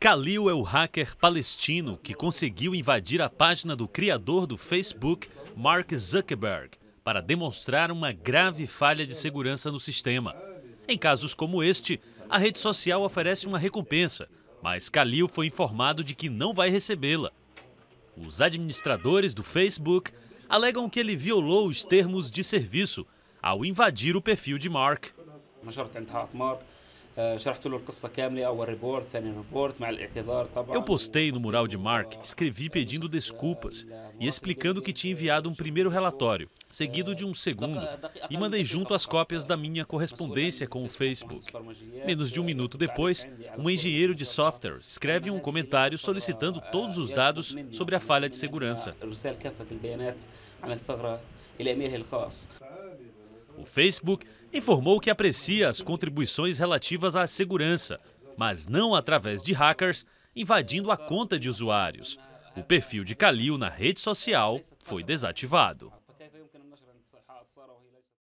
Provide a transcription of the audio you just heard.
Khalil é o hacker palestino que conseguiu invadir a página do criador do Facebook, Mark Zuckerberg, para demonstrar uma grave falha de segurança no sistema. Em casos como este, a rede social oferece uma recompensa, mas Khalil foi informado de que não vai recebê-la. Os administradores do Facebook alegam que ele violou os termos de serviço ao invadir o perfil de Mark. Eh, Eu postei no mural de Mark, escrevi pedindo desculpas e explicando que tinha enviado um primeiro relatório, seguido de um segundo, e mandei junto as cópias da minha correspondência com o Facebook. Menos de um minuto depois, um engenheiro de software escreve um comentário solicitando todos os dados sobre a falha de segurança. O Facebook informou que aprecia as contribuições relativas à segurança, mas não através de hackers invadindo a conta de usuários. O perfil de Kalil na rede social foi desativado.